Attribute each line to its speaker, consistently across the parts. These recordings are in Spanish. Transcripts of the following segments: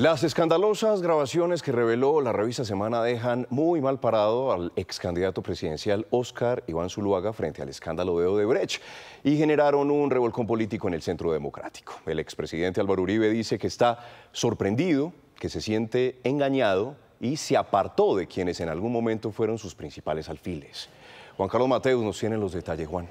Speaker 1: Las escandalosas grabaciones que reveló la revista Semana dejan muy mal parado al ex candidato presidencial Oscar Iván Zuluaga frente al escándalo de Odebrecht y generaron un revolcón político en el centro democrático. El expresidente Álvaro Uribe dice que está sorprendido, que se siente engañado y se apartó de quienes en algún momento fueron sus principales alfiles. Juan Carlos Mateus nos tiene los detalles, Juan.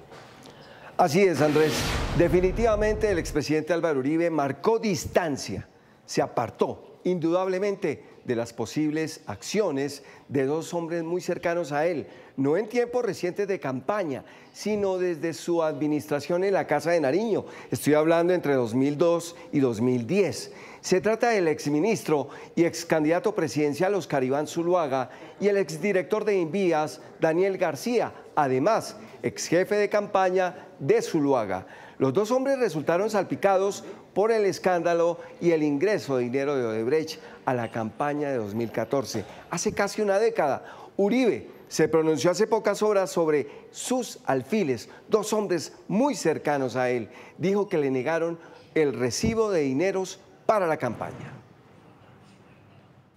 Speaker 2: Así es, Andrés. Definitivamente el expresidente Álvaro Uribe marcó distancia se apartó indudablemente de las posibles acciones de dos hombres muy cercanos a él, no en tiempos recientes de campaña, sino desde su administración en la Casa de Nariño. Estoy hablando entre 2002 y 2010. Se trata del exministro y excandidato presidencial Oscar Iván Zuluaga y el exdirector de Invías, Daniel García, además exjefe de campaña de Zuluaga. Los dos hombres resultaron salpicados por el escándalo y el ingreso de dinero de Odebrecht a la campaña de 2014, hace casi una década. Uribe se pronunció hace pocas horas sobre sus alfiles, dos hombres muy cercanos a él. Dijo que le negaron el recibo de dineros para la campaña.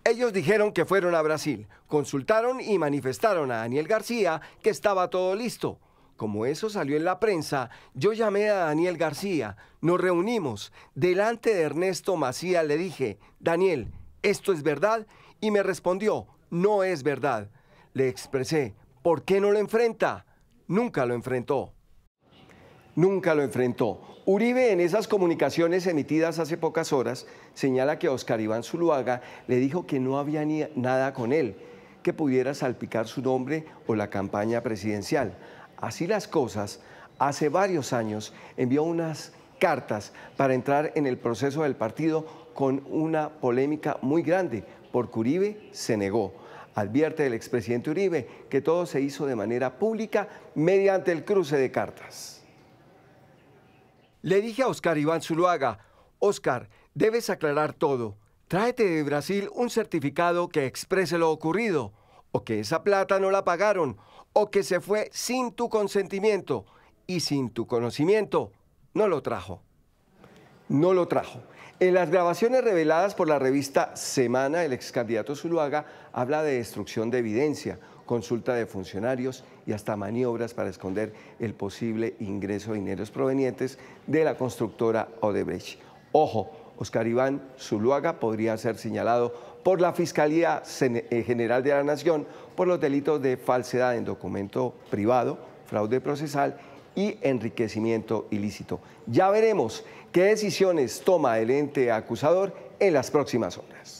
Speaker 2: Ellos dijeron que fueron a Brasil, consultaron y manifestaron a Daniel García que estaba todo listo como eso salió en la prensa, yo llamé a Daniel García, nos reunimos, delante de Ernesto Macía, le dije, Daniel, ¿esto es verdad? Y me respondió, no es verdad. Le expresé, ¿por qué no lo enfrenta? Nunca lo enfrentó. Nunca lo enfrentó. Uribe en esas comunicaciones emitidas hace pocas horas señala que Oscar Iván Zuluaga le dijo que no había nada con él, que pudiera salpicar su nombre o la campaña presidencial. Así las cosas, hace varios años envió unas cartas para entrar en el proceso del partido con una polémica muy grande, porque Uribe se negó. Advierte el expresidente Uribe que todo se hizo de manera pública mediante el cruce de cartas. Le dije a Oscar Iván Zuluaga, Oscar, debes aclarar todo. Tráete de Brasil un certificado que exprese lo ocurrido, o que esa plata no la pagaron, o que se fue sin tu consentimiento y sin tu conocimiento, no lo trajo. No lo trajo. En las grabaciones reveladas por la revista Semana, el ex candidato Zuluaga habla de destrucción de evidencia, consulta de funcionarios y hasta maniobras para esconder el posible ingreso de dineros provenientes de la constructora Odebrecht. Ojo, Oscar Iván Zuluaga podría ser señalado por la Fiscalía eh, General de la Nación por los delitos de falsedad en documento privado, fraude procesal y enriquecimiento ilícito. Ya veremos qué decisiones toma el ente acusador en las próximas horas.